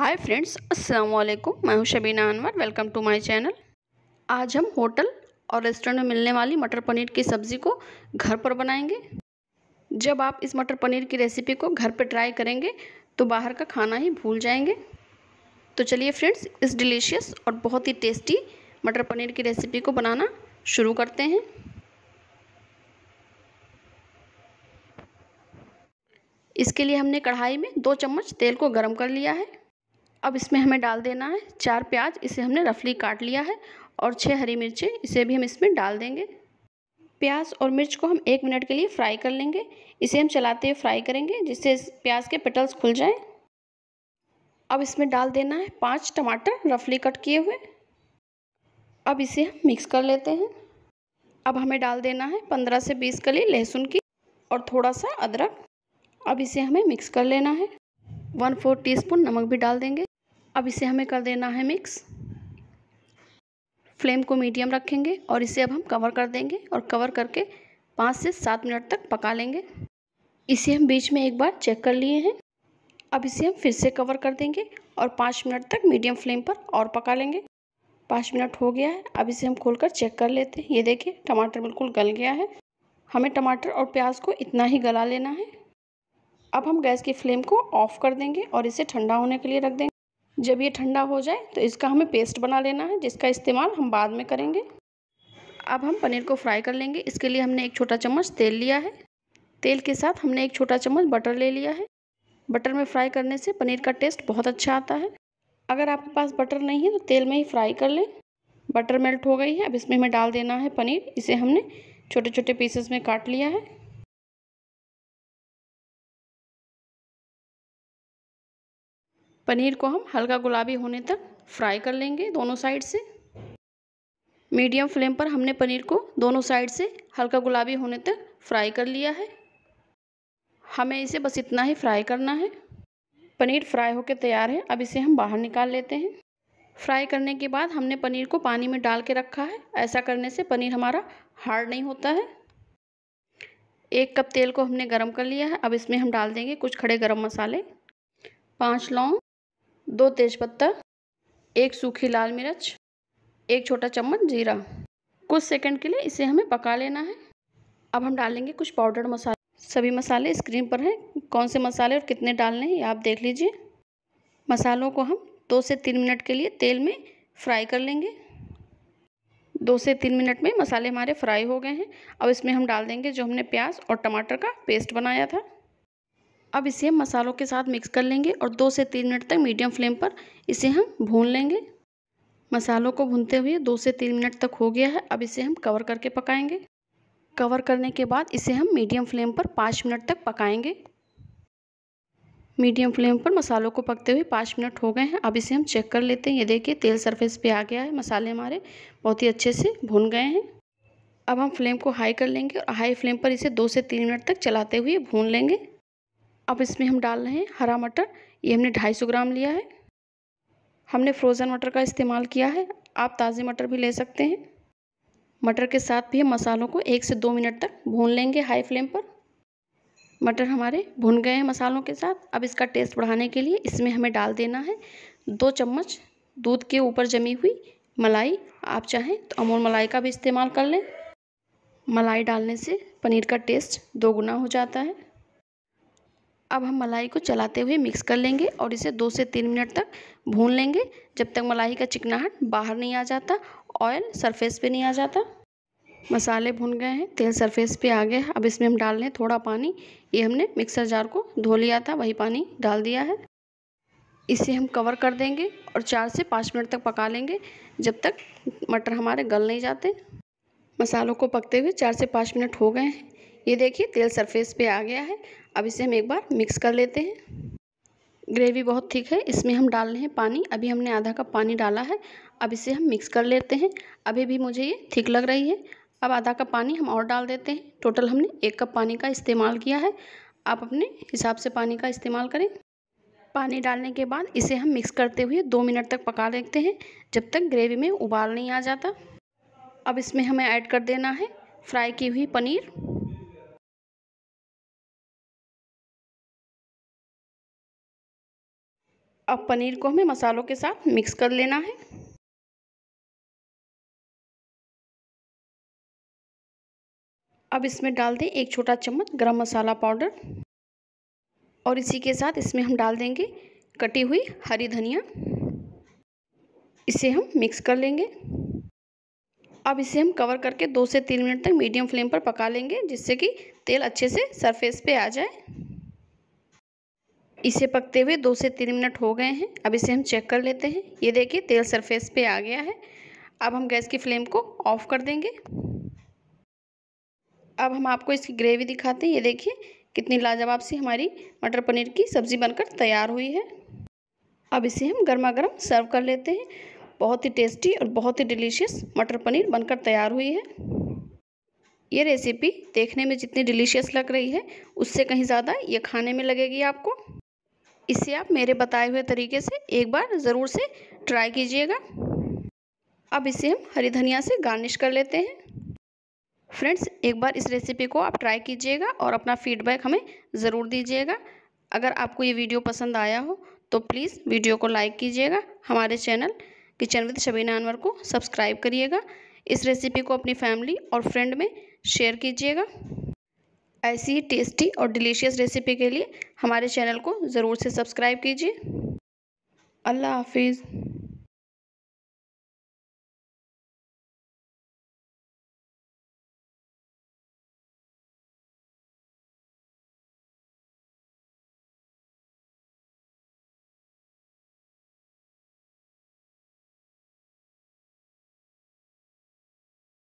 hi friends अस्सलाम वालेकुम मैं हूं Shabina Anwar welcome to my channel आज हम होटल और रेस्टोरेंट में मिलने वाली मटर पनीर की सब्ज़ी को घर पर बनाएंगे जब आप इस मटर पनीर की रेसिपी को घर पर ट्राई करेंगे तो बाहर का खाना ही भूल जाएंगे तो चलिए फ्रेंड्स इस डिलीशियस और बहुत ही टेस्टी मटर पनीर की रेसिपी को बनाना शुरू करते हैं इसके लिए हमने कढ़ाई में दो चम्मच तेल को गर्म कर लिया है अब इसमें हमें डाल देना है चार प्याज इसे हमने रफली काट लिया है और छः हरी मिर्चें इसे भी हम इसमें डाल देंगे प्याज और मिर्च को हम एक मिनट के लिए फ्राई कर लेंगे इसे हम चलाते हुए फ्राई करेंगे जिससे प्याज के पेटल्स खुल जाएं अब इसमें डाल देना है पांच टमाटर रफली कट किए हुए अब इसे हम मिक्स कर लेते हैं अब हमें डाल देना है पंद्रह से बीस कली लहसुन की और थोड़ा सा अदरक अब इसे हमें मिक्स कर लेना है वन फोर टी नमक भी डाल देंगे अब इसे हमें कर देना है मिक्स फ्लेम को मीडियम रखेंगे और इसे अब हम कवर कर देंगे और कवर करके पाँच से सात मिनट तक पका लेंगे इसे हम बीच में एक बार चेक कर लिए हैं अब इसे हम फिर से कवर कर देंगे और पाँच मिनट तक मीडियम फ्लेम पर और पका लेंगे पाँच मिनट हो गया है अब इसे हम खोलकर चेक कर लेते हैं ये देखिए टमाटर बिल्कुल गल गया है हमें टमाटर और प्याज को इतना ही गला लेना है अब हम गैस की फ्लेम को ऑफ़ कर देंगे और इसे ठंडा होने के लिए रख देंगे जब ये ठंडा हो जाए तो इसका हमें पेस्ट बना लेना है जिसका इस्तेमाल हम बाद में करेंगे अब हम पनीर को फ्राई कर लेंगे इसके लिए हमने एक छोटा चम्मच तेल लिया है तेल के साथ हमने एक छोटा चम्मच बटर ले लिया है बटर में फ्राई करने से पनीर का टेस्ट बहुत अच्छा आता है अगर आपके पास बटर नहीं है तो तेल में ही फ्राई कर लें बटर मेल्ट हो गई है अब इसमें हमें डाल देना है पनीर इसे हमने छोटे छोटे पीसेस में काट लिया है पनीर को हम हल्का गुलाबी होने तक फ्राई कर लेंगे दोनों साइड से मीडियम फ्लेम पर हमने पनीर को दोनों साइड से हल्का गुलाबी होने तक फ्राई कर लिया है हमें इसे बस इतना ही फ्राई करना है पनीर फ्राई होकर तैयार है अब इसे हम बाहर निकाल लेते हैं फ्राई करने के बाद हमने पनीर को पानी में डाल के रखा है ऐसा करने से पनीर हमारा हार्ड नहीं होता है एक कप तेल को हमने गरम कर लिया है अब इसमें हम डाल देंगे कुछ खड़े गरम मसाले पाँच लौंग दो तेज़पत्ता एक सूखी लाल मिर्च एक छोटा चम्मच जीरा कुछ सेकंड के लिए इसे हमें पका लेना है अब हम डालेंगे कुछ पाउडर मसाले सभी मसाले स्क्रीन पर हैं कौन से मसाले और कितने डालने हैं आप देख लीजिए मसालों को हम दो से तीन मिनट के लिए तेल में फ्राई कर लेंगे दो से तीन मिनट में मसाले हमारे फ्राई हो गए हैं अब इसमें हम डाल देंगे जो हमने प्याज और टमाटर का पेस्ट बनाया था अब इसे हम मसालों के साथ मिक्स कर लेंगे और दो से तीन मिनट तक मीडियम फ्लेम पर इसे हम भून लेंगे मसालों को भूनते हुए दो से तीन मिनट तक हो गया है अब इसे हम कवर करके पकाएंगे कवर करने के बाद इसे हम मीडियम फ्लेम पर पाँच मिनट तक पकाएंगे मीडियम फ्लेम पर मसालों को पकते हुए पाँच मिनट हो गए हैं अब इसे हम चेक कर लेते हैं ये देखिए तेल सरफेस पे आ गया है मसाले हमारे बहुत ही अच्छे से भुन गए हैं अब हम फ्लेम को हाई कर लेंगे और हाई फ्लेम पर इसे दो से तीन मिनट तक चलाते हुए भून लेंगे अब इसमें हम डाल रहे हैं हरा मटर ये हमने 250 ग्राम लिया है हमने फ्रोज़न मटर का इस्तेमाल किया है आप ताज़े मटर भी ले सकते हैं मटर के साथ भी हम मसालों को एक से दो मिनट तक भून लेंगे हाई फ्लेम पर मटर हमारे भुन गए हैं मसालों के साथ अब इसका टेस्ट बढ़ाने के लिए इसमें हमें डाल देना है दो चम्मच दूध के ऊपर जमी हुई मलाई आप चाहें तो अमूल मलाई का भी इस्तेमाल कर लें मलाई डालने से पनीर का टेस्ट दोगुना हो जाता है अब हम मलाई को चलाते हुए मिक्स कर लेंगे और इसे दो से तीन मिनट तक भून लेंगे जब तक मलाई का चिकनाहट बाहर नहीं आ जाता ऑयल सरफेस पे नहीं आ जाता मसाले भून गए हैं तेल सरफेस पे आ गया अब इसमें हम डाल रहे हैं थोड़ा पानी ये हमने मिक्सर जार को धो लिया था वही पानी डाल दिया है इसे हम कवर कर देंगे और चार से पाँच मिनट तक पका लेंगे जब तक मटर हमारे गल नहीं जाते मसालों को पकते हुए चार से पाँच मिनट हो गए हैं ये देखिए तेल सरफेस पे आ गया है अब इसे हम एक बार मिक्स कर लेते हैं ग्रेवी बहुत ठीक है इसमें हम डाल रहे हैं पानी अभी हमने आधा कप पानी डाला है अब इसे हम मिक्स कर लेते हैं अभी भी मुझे ये ठीक लग रही है अब आधा कप पानी हम और डाल देते हैं टोटल हमने एक कप पानी का इस्तेमाल किया है आप अपने हिसाब से पानी का इस्तेमाल करें पानी डालने के बाद इसे हम मिक्स करते हुए दो मिनट तक पका देते हैं जब तक ग्रेवी में उबाल नहीं आ जाता अब इसमें हमें ऐड कर देना है फ्राई की हुई पनीर अब पनीर को हमें मसालों के साथ मिक्स कर लेना है अब इसमें डाल दें एक छोटा चम्मच गरम मसाला पाउडर और इसी के साथ इसमें हम डाल देंगे कटी हुई हरी धनिया इसे हम मिक्स कर लेंगे अब इसे हम कवर करके दो से तीन मिनट तक मीडियम फ्लेम पर पका लेंगे जिससे कि तेल अच्छे से सरफेस पे आ जाए इसे पकते हुए दो से तीन मिनट हो गए हैं अब इसे हम चेक कर लेते हैं ये देखिए तेल सरफेस पे आ गया है अब हम गैस की फ्लेम को ऑफ कर देंगे अब हम आपको इसकी ग्रेवी दिखाते हैं ये देखिए कितनी लाजवाब सी हमारी मटर पनीर की सब्ज़ी बनकर तैयार हुई है अब इसे हम गर्मा गर्म सर्व कर लेते हैं बहुत ही टेस्टी और बहुत ही डिलीशियस मटर पनीर बनकर तैयार हुई है ये रेसिपी देखने में जितनी डिलीशियस लग रही है उससे कहीं ज़्यादा ये खाने में लगेगी आपको इसे आप मेरे बताए हुए तरीके से एक बार ज़रूर से ट्राई कीजिएगा अब इसे हम हरी धनिया से गार्निश कर लेते हैं फ्रेंड्स एक बार इस रेसिपी को आप ट्राई कीजिएगा और अपना फीडबैक हमें ज़रूर दीजिएगा अगर आपको ये वीडियो पसंद आया हो तो प्लीज़ वीडियो को लाइक कीजिएगा हमारे channel kitchen with Shabina Anwar को सब्सक्राइब करिएगा इस रेसिपी को अपनी फैमिली और फ्रेंड में शेयर कीजिएगा ऐसी टेस्टी और डिलीशियस रेसिपी के लिए हमारे चैनल को ज़रूर से सब्सक्राइब कीजिए अल्लाह हाफिज़